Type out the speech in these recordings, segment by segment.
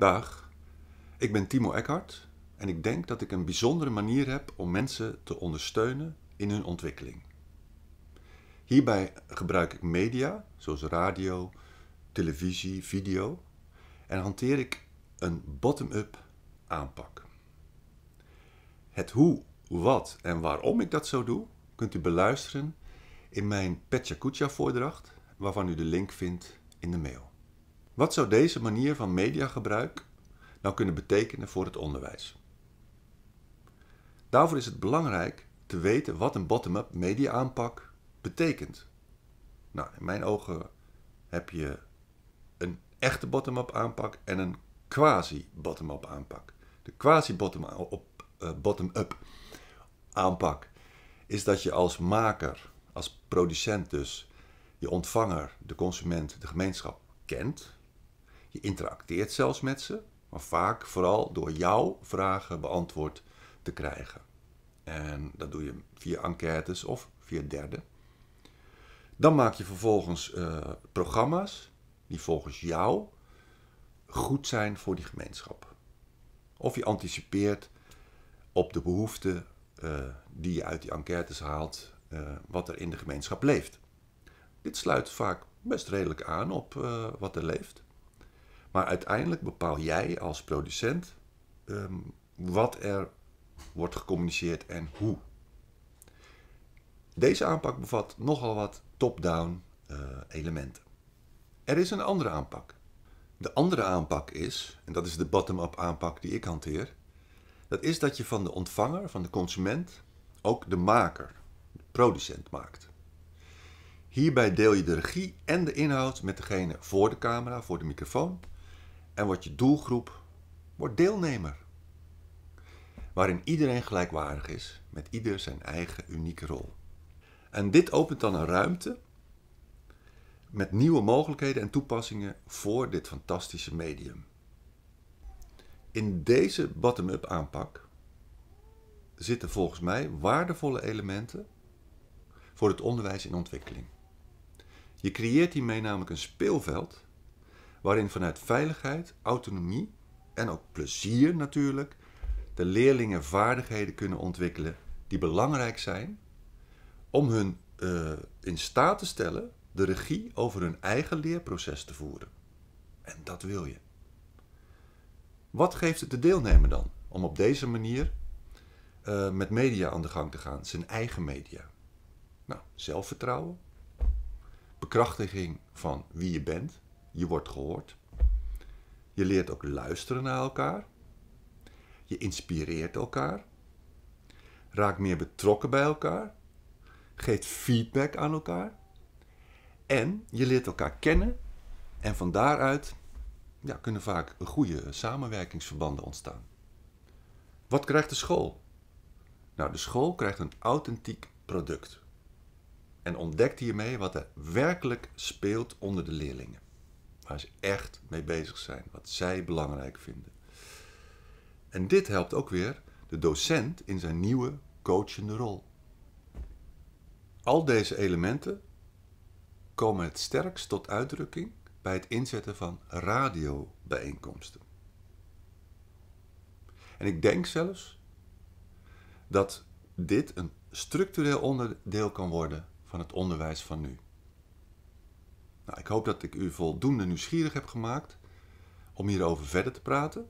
Dag, ik ben Timo Eckhart en ik denk dat ik een bijzondere manier heb om mensen te ondersteunen in hun ontwikkeling. Hierbij gebruik ik media, zoals radio, televisie, video, en hanteer ik een bottom-up aanpak. Het hoe, wat en waarom ik dat zo doe, kunt u beluisteren in mijn Petja Kucha voordracht, waarvan u de link vindt in de mail. Wat zou deze manier van mediagebruik nou kunnen betekenen voor het onderwijs? Daarvoor is het belangrijk te weten wat een bottom-up mediaaanpak betekent. Nou, in mijn ogen heb je een echte bottom-up aanpak en een quasi-bottom-up aanpak. De quasi-bottom-up eh, bottom aanpak is dat je als maker, als producent dus, je ontvanger, de consument, de gemeenschap kent. Je interacteert zelfs met ze, maar vaak vooral door jouw vragen beantwoord te krijgen. En dat doe je via enquêtes of via derden. Dan maak je vervolgens eh, programma's die volgens jou goed zijn voor die gemeenschap. Of je anticipeert op de behoeften eh, die je uit die enquêtes haalt, eh, wat er in de gemeenschap leeft. Dit sluit vaak best redelijk aan op wat er leeft. Maar uiteindelijk bepaal jij als producent ehm, wat er wordt gecommuniceerd en hoe. Deze aanpak bevat nogal wat top-down eh, elementen. Er is een andere aanpak. De andere aanpak is, en dat is de bottom-up aanpak die ik hanteer, dat is dat je van de ontvanger, van de consument, ook de maker, de producent maakt. Hierbij deel je de regie en de inhoud met degene voor de camera, voor de microfoon en wordt je doelgroep wordt deelnemer. Waarin iedereen gelijkwaardig is, met ieder zijn eigen unieke rol. En dit opent dan een ruimte met nieuwe mogelijkheden en toepassingen voor dit fantastische medium. In deze bottom-up aanpak zitten volgens mij waardevolle elementen voor het onderwijs in ontwikkeling. Je creëert hiermee namelijk een speelveld waarin vanuit veiligheid, autonomie en ook plezier natuurlijk de leerlingen vaardigheden kunnen ontwikkelen die belangrijk zijn om hun eh, in staat te stellen de regie over hun eigen leerproces te voeren. En dat wil je. Wat geeft het de deelnemer dan om op deze manier eh, met media aan de gang te gaan, zijn eigen media? Nou, zelfvertrouwen, bekrachtiging van wie je bent, je wordt gehoord. Je leert ook luisteren naar elkaar. Je inspireert elkaar. Raak meer betrokken bij elkaar. Geeft feedback aan elkaar. En je leert elkaar kennen. En van daaruit ja, kunnen vaak goede samenwerkingsverbanden ontstaan. Wat krijgt de school? Nou, de school krijgt een authentiek product. En ontdekt hiermee wat er werkelijk speelt onder de leerlingen waar ze echt mee bezig zijn, wat zij belangrijk vinden. En dit helpt ook weer de docent in zijn nieuwe coachende rol. Al deze elementen komen het sterkst tot uitdrukking bij het inzetten van radiobijeenkomsten. En ik denk zelfs dat dit een structureel onderdeel kan worden van het onderwijs van nu. Nou, ik hoop dat ik u voldoende nieuwsgierig heb gemaakt om hierover verder te praten.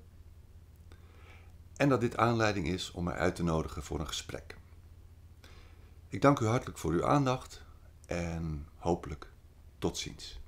En dat dit aanleiding is om mij uit te nodigen voor een gesprek. Ik dank u hartelijk voor uw aandacht en hopelijk tot ziens.